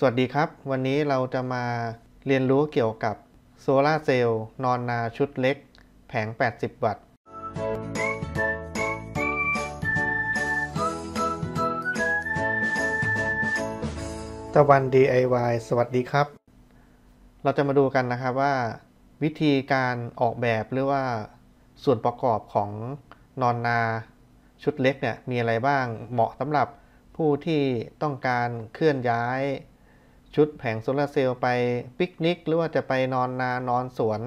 สวัสดีครับ วันนี้เราจะมาเรียนรู้เกี่ยวกับโซลาเซลล์นอนนาชุดเล็ก แผง 80 วัตต์ ตะวัน DIY สวัสดีครับ เราจะมาดูกันนะครับว่าวิธีการออกแบบหรือว่าส่วนประกอบของนอนนาชุดเล็กเนี่ย มีอะไรบ้างเหมาะสำหรับผู้ที่ต้องการเคลื่อนย้ายชุดแผงโซลาเซลล์ไปปิกนิกหรือว่าจะไปนอนนานอนสวน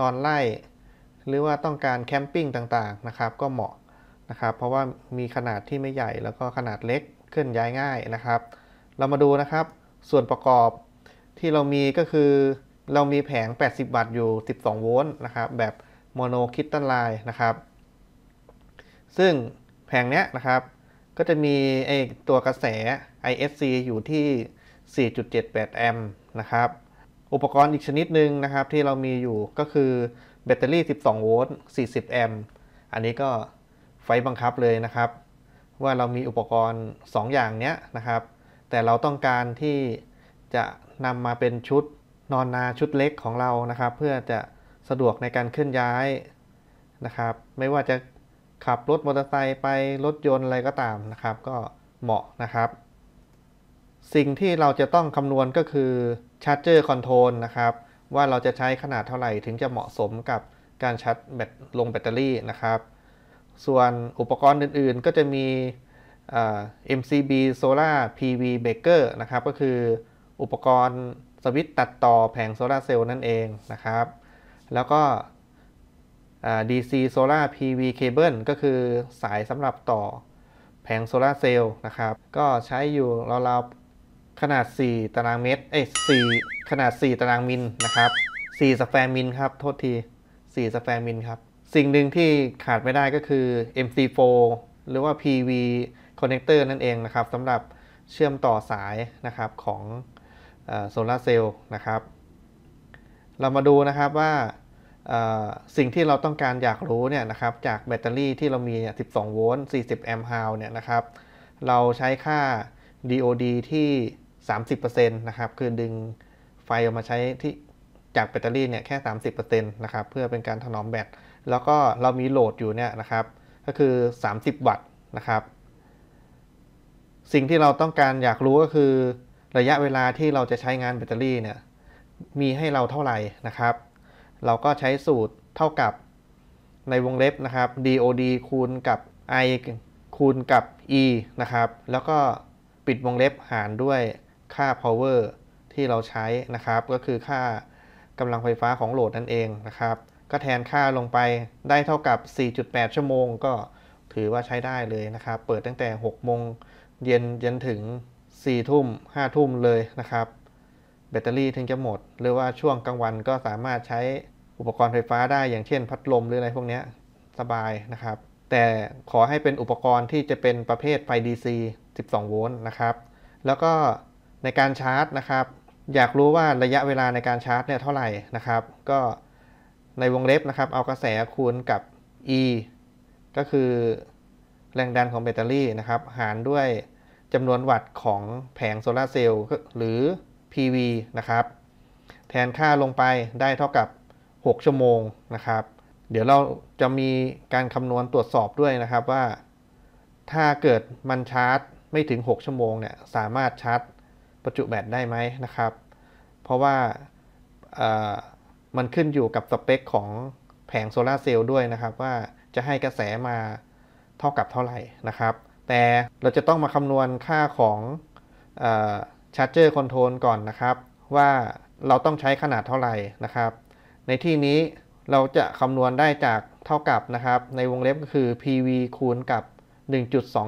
นอนไร่หรือว่าต้องการแคมปิ้งต่างๆนะครับก็เหมาะนะครับเพราะว่ามีขนาดที่ไม่ใหญ่แล้วก็ขนาดเล็กเคลื่อนย้ายง่ายนะครับ เรามาดูนะครับ ส่วนประกอบที่เรามีก็คือเรามีแผง 80 วัตต์ อยู่ 12 โวลต์นะครับแบบโมโนคิตตันไลน์นะครับซึ่งแผงเนี้ยนะครับก็จะมีไอตัวกระแส ISC อยู่ที่4.78 แอมป์นะครับ อุปกรณ์อีกชนิดหนึ่งนะครับ ที่เรามีอยู่ก็คือแบตเตอรี่ 12 โวลต์ 40 แอมป์ อันนี้ก็ไฟบังคับเลยนะครับ ว่าเรามีอุปกรณ์ 2 อย่างเนี้ยนะครับ แต่เราต้องการที่จะนำมาเป็นชุดนอนนาชุดเล็กของเรานะครับ เพื่อจะสะดวกในการเคลื่อนย้ายนะครับ ไม่ว่าจะขับรถมอเตอร์ไซค์ไป รถยนต์อะไรก็ตามนะครับ ก็เหมาะนะครับสิ่งที่เราจะต้องคำนวณก็คือชาร์จเจอร์คอนโทรลนะครับ ว่าเราจะใช้ขนาดเท่าไหร่ถึงจะเหมาะสมกับการชาร์จแบตลงแบตเตอรี่นะครับ ส่วนอุปกรณ์อื่นๆ ก็จะมี MCB Solar PV Baker นะครับก็คืออุปกรณ์สวิตตัดต่อแผงโซลาเซลล์นั่นเองนะครับ แล้วก็ DC Solar PV Cable ก็คือสายสำหรับต่อแผงโซลาเซลล์นะครับ ก็ใช้อยู่ราวๆขนาด 4 ตารางเมตรเอ้ย4ขนาด 4 ตารางมิลนะครับ4สแฟร์มิลครับ โทษที4สแฟร์มิลครับ สิ่งหนึ่งที่ขาดไม่ได้ก็คือ MC4 หรือว่า PV connector นั่นเองนะครับสำหรับเชื่อมต่อสายนะครับของโซลาเซลล์นะครับ เรามาดูนะครับว่า สิ่งที่เราต้องการอยากรู้เนี่ยนะครับจากแบตเตอรี่ที่เรามี 12โวลต์40แอมป์ฮาวเนี่ยนะครับ เราใช้ค่า DOD ที่30%นะครับ คือดึงไฟออกมาใช้ที่จากแบตเตอรี่เนี่ยแค่ 30%นะครับเพื่อเป็นการถนอมแบต แล้วก็เรามีโหลดอยู่เนี่ยนะครับก็คือ 30 วัตต์นะครับ สิ่งที่เราต้องการอยากรู้ก็คือระยะเวลาที่เราจะใช้งานแบตเตอรี่เนี่ยมีให้เราเท่าไหร่นะครับ เราก็ใช้สูตรเท่ากับในวงเล็บนะครับ DOD คูณกับ I คูณกับ E นะครับแล้วก็ปิดวงเล็บหารด้วยค่า power ที่เราใช้นะครับ ก็คือค่ากำลังไฟฟ้าของโหลดนั่นเองนะครับ ก็แทนค่าลงไปได้เท่ากับ 4.8 ชั่วโมง ก็ถือว่าใช้ได้เลยนะครับ เปิดตั้งแต่ 6 โมงเย็นจนถึง 4 ทุ่ม5ทุ่มเลยนะครับ แบตเตอรี่ถึงจะหมด หรือว่าช่วงกลางวันก็สามารถใช้อุปกรณ์ไฟฟ้าได้อย่างเช่นพัดลมหรืออะไรพวกนี้สบายนะครับ แต่ขอให้เป็นอุปกรณ์ที่จะเป็นประเภทไฟ DC 12 โวลต์นะครับ แล้วก็ในการชาร์จนะครับ อยากรู้ว่าระยะเวลาในการชาร์จเนี่ยเท่าไหร่นะครับ ก็ในวงเล็บนะครับเอากระแสคูณกับ e ก็คือแรงดันของแบตเตอรี่นะครับ หารด้วยจำนวนวัตต์ของแผงโซลาเซลล์หรือ PV นะครับ แทนค่าลงไปได้เท่ากับ 6 ชั่วโมงนะครับ เดี๋ยวเราจะมีการคำนวณตรวจสอบด้วยนะครับว่า ถ้าเกิดมันชาร์จไม่ถึง 6 ชั่วโมงเนี่ยสามารถชาร์จประจุแบตได้ไหมนะครับ เพราะว่ามันขึ้นอยู่กับสเปคของแผงโซลาเซลล์ด้วยนะครับว่าจะให้กระแสมาเท่ากับเท่าไหร่นะครับ แต่เราจะต้องมาคำนวณค่าของชาร์จเจอร์คอนโทรลก่อนนะครับ ว่าเราต้องใช้ขนาดเท่าไหร่นะครับ ในที่นี้เราจะคำนวณได้จากเท่ากับนะครับ ในวงเล็บก็คือ PV คูณกับ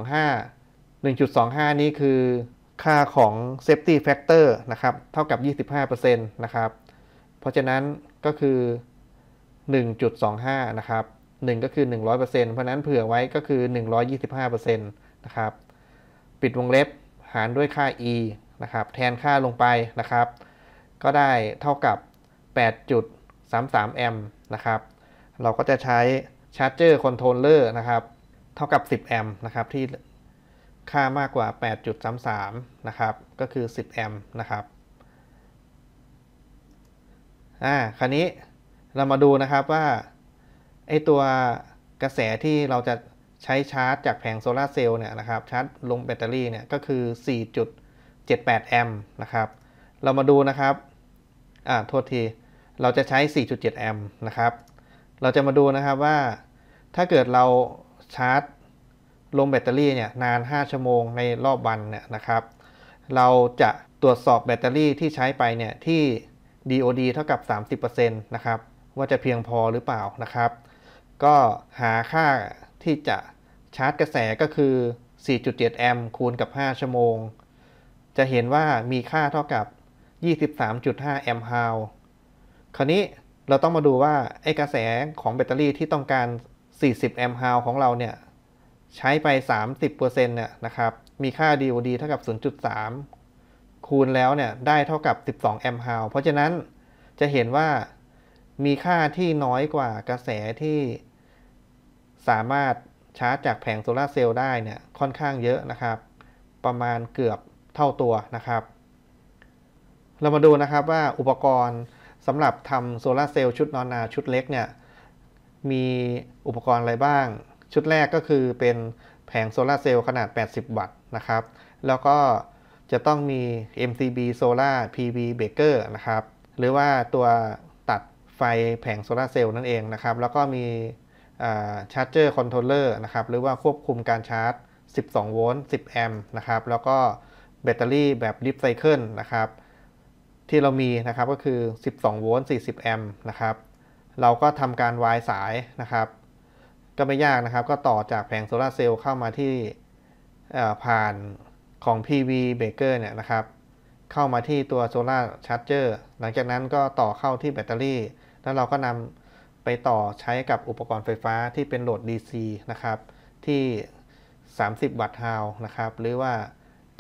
1.25 1.25 นี่คือค่าของ safety factor นะครับเท่ากับ 25%นะครับ เพราะฉะนั้นก็คือ 1.25 นะครับ 1 ก็คือ 100%เพราะนั้นเผื่อไว้ก็คือ 125%นะครับปิดวงเล็บหารด้วยค่า e นะครับ แทนค่าลงไปนะครับ ก็ได้เท่ากับ8.33แอมป์นะครับ เราก็จะใช้ชาร์จเจอร์คอนโทรลเลอร์นะครับเท่ากับ10แอมป์นะครับที่ค่ามากกว่า 8.33 นะครับ ก็คือ 10 แอมป์ นะครับ อ่า คราวนี้เรามาดูนะครับว่า ไอตัวกระแสที่เราจะใช้ชาร์จจากแผงโซลาเซลล์เนี่ยนะครับ ชาร์จลงแบตเตอรี่เนี่ยก็คือ 4.78 แอมป์ นะครับ เรามาดูนะครับ อ่าโทษที เราจะใช้ 4.7 แอมป์ นะครับ เราจะมาดูนะครับว่า ถ้าเกิดเราชาร์จลงแบตเตอรี่เนี่ยนาน 5ชั่วโมงในรอบวันเนี่ยนะครับ เราจะตรวจสอบแบตเตอรี่ที่ใช้ไปเนี่ยที่ DOD เท่ากับ 30%นะครับว่าจะเพียงพอหรือเปล่านะครับ ก็หาค่าที่จะชาร์จกระแสก็คือ 4.7 แอมป์คูณกับ 5ชั่วโมง จะเห็นว่ามีค่าเท่ากับ 23.5 แอมป์ฮาวคราวนี้เราต้องมาดูว่าไอกระแสของแบตเตอรี่ที่ต้องการ 40 แอมป์ฮาวของเราเนี่ยใช้ไป 30%เนี่ยนะครับ มีค่า DOD เท่ากับ 0.3 คูณแล้วเนี่ยได้เท่ากับ 12 แอมป์ฮาวเพราะฉะนั้นจะเห็นว่ามีค่าที่น้อยกว่ากระแสที่สามารถชาร์จจากแผงโซลาเซลล์ได้เนี่ยค่อนข้างเยอะนะครับประมาณเกือบเท่าตัวนะครับ เรามาดูนะครับว่าอุปกรณ์สำหรับทำโซลาเซลล์ชุดนอนนาชุดเล็กเนี่ยมีอุปกรณ์อะไรบ้างชุดแรกก็คือเป็นแผงโซลาเซลล์ขนาด 80 วัตต์นะครับ แล้วก็จะต้องมี MCB Solar PV Baker r e นะครับ หรือว่าตัวตัดไฟแผงโซลาเซลล์นั่นเองนะครับ แล้วก็มีชาร์จเจอร์คอนโทรลเลอร์นะครับ หรือว่าควบคุมการชาร์จ 12 โวลต์ 10 แอมป์นะครับ แล้วก็แบตเตอรี่แบบริฟไซเคิลนะครับ ที่เรามีนะครับก็คือ 12 โวลต์ 40 แอมป์นะครับ เราก็ทำการวายสายนะครับก็ไม่ยากนะครับ ก็ต่อจากแผงโซลาเซลล์เข้ามาที่ผ่านของ PV Baker เนี่ยนะครับ เข้ามาที่ตัวโซลาร์ชาร์จเจอร์ หลังจากนั้นก็ต่อเข้าที่แบตเตอรี่ แล้วเราก็นำไปต่อใช้กับอุปกรณ์ไฟฟ้าที่เป็นโหลด DC นะครับ ที่ 30วัตต์ฮาวนะครับ หรือว่า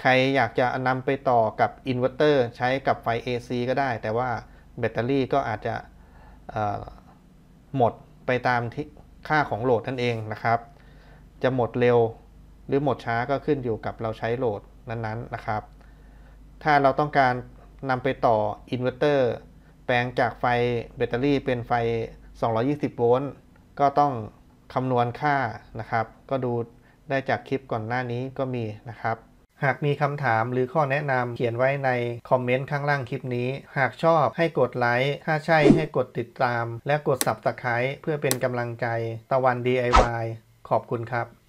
ใครอยากจะนำไปต่อกับอินเวอร์เตอร์ใช้กับไฟ AC ก็ได้ แต่ว่าแบตเตอรี่ก็อาจจะหมดไปตามที่ค่าของโหลดนั่นเองนะครับ จะหมดเร็วหรือหมดช้าก็ขึ้นอยู่กับเราใช้โหลดนั้นๆนะครับ ถ้าเราต้องการนำไปต่ออินเวอร์เตอร์ แปลงจากไฟแบตเตอรี่เป็นไฟ 220 โวลต์ ก็ต้องคำนวณค่านะครับ ก็ดูได้จากคลิปก่อนหน้านี้ก็มีนะครับหากมีคำถามหรือข้อแนะนำเขียนไว้ในคอมเมนต์ข้างล่างคลิปนี้ หากชอบให้กดไลค์ ถ้าใช่ให้กดติดตาม และกด Subscribe เพื่อเป็นกำลังใจ ตะวัน DIY ขอบคุณครับ